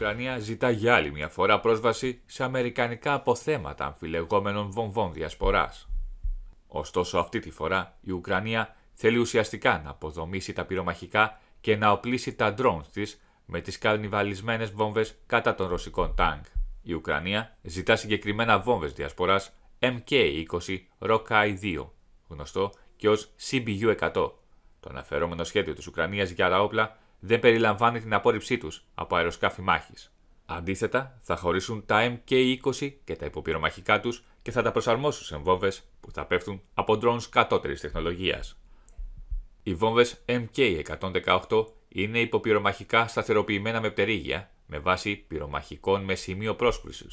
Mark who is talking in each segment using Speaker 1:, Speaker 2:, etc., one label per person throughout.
Speaker 1: Ουκρανία ζητά για άλλη μια φορά πρόσβαση σε αμερικανικά αποθέματα αμφιλεγόμενων βομβών διασποράς. Ωστόσο αυτή τη φορά η Ουκρανία θέλει ουσιαστικά να αποδομήσει τα πυρομαχικά και να οπλίσει τα ντρόν της με τις καλνιβαλισμένες βόμβες κατά των ρωσικών τάγκ. Η Ουκρανία ζητά συγκεκριμένα βόμβες διασποράς MK-20 Rokai 2, γνωστό και ως CBU-100. Το αναφερόμενο σχέδιο της Ουκρανίας για τα όπλα δεν περιλαμβάνει την απόρριψή τους από αεροσκάφη μάχης. Αντίθετα, θα χωρίσουν τα MK20 και τα υποπυρομαχικά τους και θα τα προσαρμόσουν σε βόμβες που θα πέφτουν από drones κατώτερης τεχνολογίας. Οι βόμβες MK118 είναι υποπυρομαχικά σταθεροποιημένα με πτερήγια με βάση πυρομαχικών με σημείο πρόσκλησης.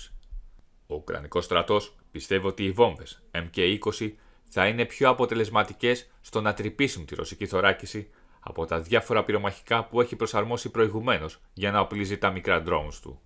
Speaker 1: Ο Ουκρανικός στρατός πιστεύει ότι οι βόμβες MK20 θα είναι πιο αποτελεσματικές στο να τρυπήσουν τη ρωσική θωράκιση από τα διάφορα πυρομαχικά που έχει προσαρμόσει προηγουμένως για να οπλίζει τα μικρά drones του.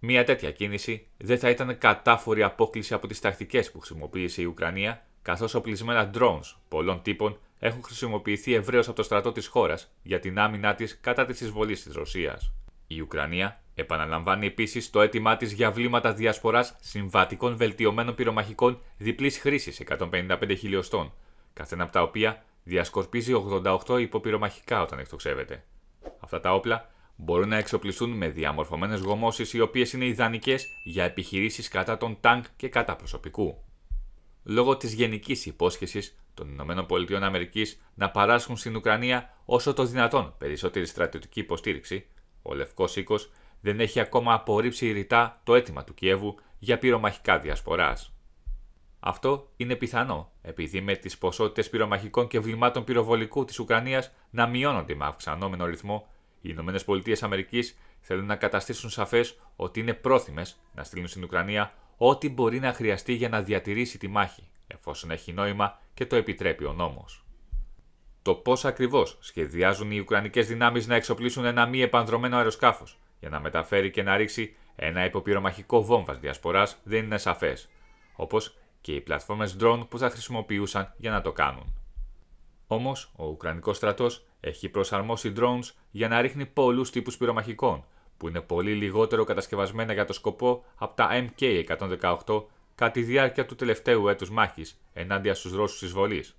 Speaker 1: Μία τέτοια κίνηση δεν θα ήταν κατάφορη απόκληση από τις τακτικές που χρησιμοποίησε η Ουκρανία, καθώς οπλισμένα drones πολλών τύπων έχουν χρησιμοποιηθεί ευρέως από το στρατό της χώρας για την άμυνά της κατά της εισβολής της Ρωσίας. Η Ουκρανία επαναλαμβάνει επίσης το αίτημά της για βλήματα διασποράς συμβατικών βελτιωμένων πυρομαχικών διπλής χρήσης 155 χιλιοστών, καθένα από τα οποία διασκορπίζει 88 υποπυρομαχικά όταν εκτοξεύεται. Αυτά τα όπλα μπορούν να εξοπλιστούν με διαμορφωμένες γομώσεις οι οποίες είναι ιδανικές για επιχειρήσεις κατά τον τάγκ και κατά προσωπικού. Λόγω της γενικής υπόσχεσης των ΗΠΑ να παράσχουν στην Ουκρανία όσο το δυνατόν περισσότερη στρατιωτική υποστήριξη, ο Λευκός Οίκος δεν έχει ακόμα απορρίψει ρητά το αίτημα του Κιέβου για πυρομαχικά διασποράς. Αυτό είναι πιθανό, επειδή με τις ποσότητες πυρομαχικών και βλημάτων πυροβολικού της Ουκρανίας να μειώνονται με αυξανόμενο ρυθμό, οι ΗΠΑ θέλουν να καταστήσουν σαφές ότι είναι πρόθυμες να στείλουν στην Ουκρανία ό,τι μπορεί να χρειαστεί για να διατηρήσει τη μάχη, εφόσον έχει νόημα και το επιτρέπει ο νόμος. Το πώς ακριβώς σχεδιάζουν οι Ουκρανικές δυνάμεις να εξοπλίσουν ένα μη επανδρομένο αεροσκάφος για να μεταφέρει και να ρίξει ένα υποπυρομαχικό βόμβας διασποράς δεν είναι σαφές, όπως και οι πλατφόρμες drone που θα χρησιμοποιούσαν για να το κάνουν. Όμως, ο Ουκρανικός στρατός έχει προσαρμόσει drones για να ρίχνει πολλούς τύπους πυρομαχικών, που είναι πολύ λιγότερο κατασκευασμένα για το σκοπό από τα MK-118 κατά τη διάρκεια του τελευταίου έτους μάχης ενάντια στους Ρώσους εισβολής.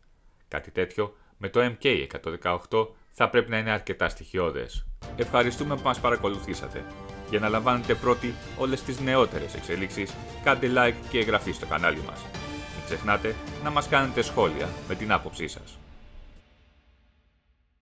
Speaker 1: Κάτι τέτοιο με το MK-118 θα πρέπει να είναι αρκετά στοιχειώδες. Ευχαριστούμε που μας παρακολουθήσατε. Για να λαμβάνετε πρώτοι όλες τις νεότερες εξελίξεις, κάντε like και εγγραφή στο κανάλι μας. Μην ξεχνάτε να μας κάνετε σχόλια με την άποψή σας.